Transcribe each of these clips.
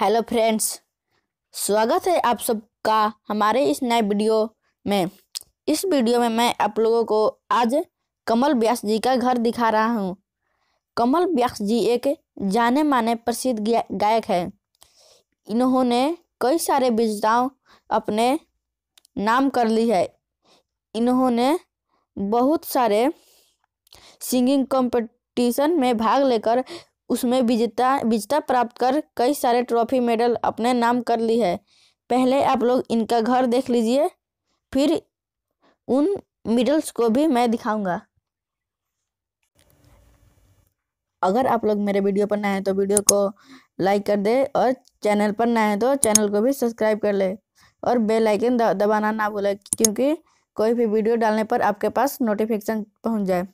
hello friends स्वागत है आप सबका हमारे इस नए वीडियो में इस वीडियो में मैं आप लोगों को आज कमल व्यास जी का घर दिखा रहा हूँ कमल व्यास जी एक जाने माने प्रसिद्ध गायक है इन्होंने कई सारे विजेताओं अपने नाम कर ली है इन्होंने बहुत सारे सिंगिंग कंपटीशन में भाग लेकर उसमें विजेता विजेता प्राप्त कर कई सारे ट्रॉफी मेडल अपने नाम कर ली है पहले आप लोग इनका घर देख लीजिए फिर उन मेडल्स को भी मैं दिखाऊंगा अगर आप लोग मेरे वीडियो पर नए हैं तो वीडियो को लाइक कर दे और चैनल पर नए हैं तो चैनल को भी सब्सक्राइब कर ले और बेल आइकन दबाना ना भूलें क्योंकि कोई भी वीडियो डालने पर आपके पास नोटिफिकेशन पहुंच जाए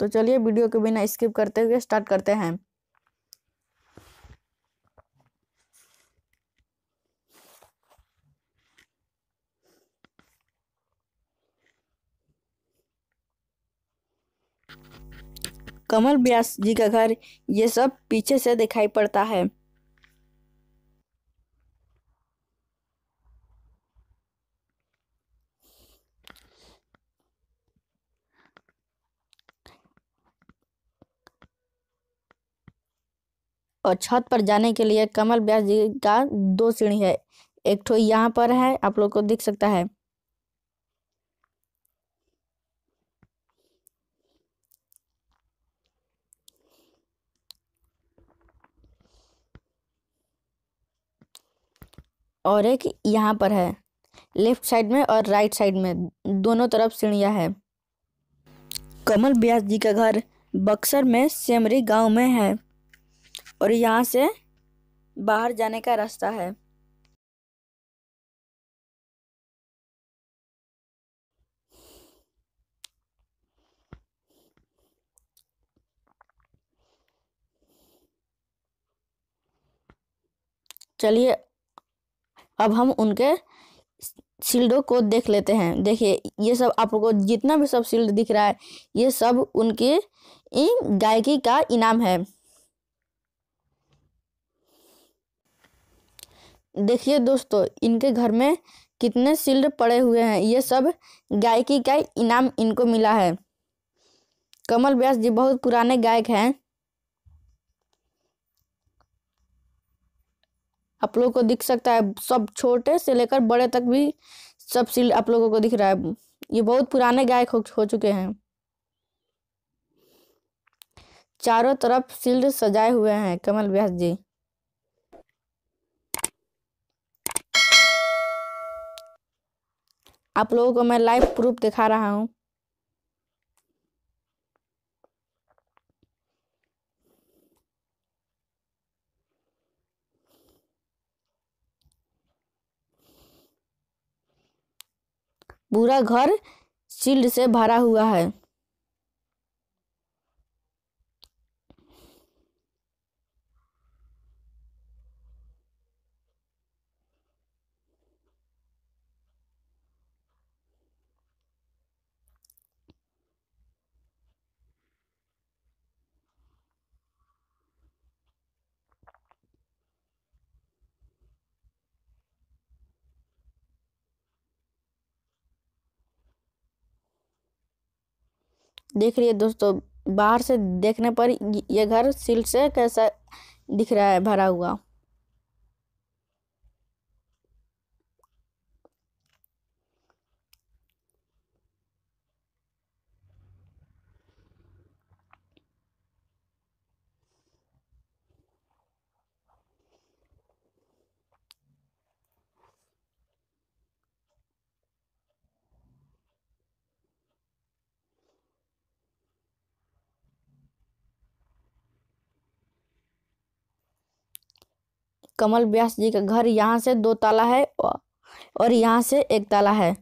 तो चलिए वीडियो के बिना स्किप करते हुए स्टार्ट करते हैं कमल व्यास जी का घर ये सब पीछे से दिखाई पड़ता है और छत पर जाने के लिए कमल व्यास जी का दो सीढ़ी है एक ठो यहाँ पर है आप लोग को दिख सकता है और एक यहाँ पर है लेफ्ट साइड में और राइट साइड में दोनों तरफ सीढ़िया है कमल व्यास जी का घर बक्सर में सेमरी गांव में है और यहाँ से बाहर जाने का रास्ता है चलिए अब हम उनके शील्डों को देख लेते हैं देखिए ये सब आपको जितना भी सब शील्ड दिख रहा है ये सब उनके गायकी का इनाम है देखिए दोस्तों इनके घर में कितने शील्ड पड़े हुए हैं ये सब गायकी का इनाम इनको मिला है कमल व्यास जी बहुत पुराने गायक हैं आप लोगों को दिख सकता है सब छोटे से लेकर बड़े तक भी सब शील्ड आप लोगों को दिख रहा है ये बहुत पुराने गायक हो, हो चुके हैं चारों तरफ शील्ड सजाए हुए हैं कमल व्यास जी आप लोगों को मैं लाइव प्रूफ दिखा रहा हूँ पूरा घर शील्ड से भरा हुआ है देख रही है दोस्तों बाहर से देखने पर ये घर सील से कैसा दिख रहा है भरा हुआ कमल व्यास जी का घर यहाँ से दो ताला है और यहाँ से एक ताला है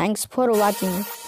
थैंक्स फॉर वॉचिंग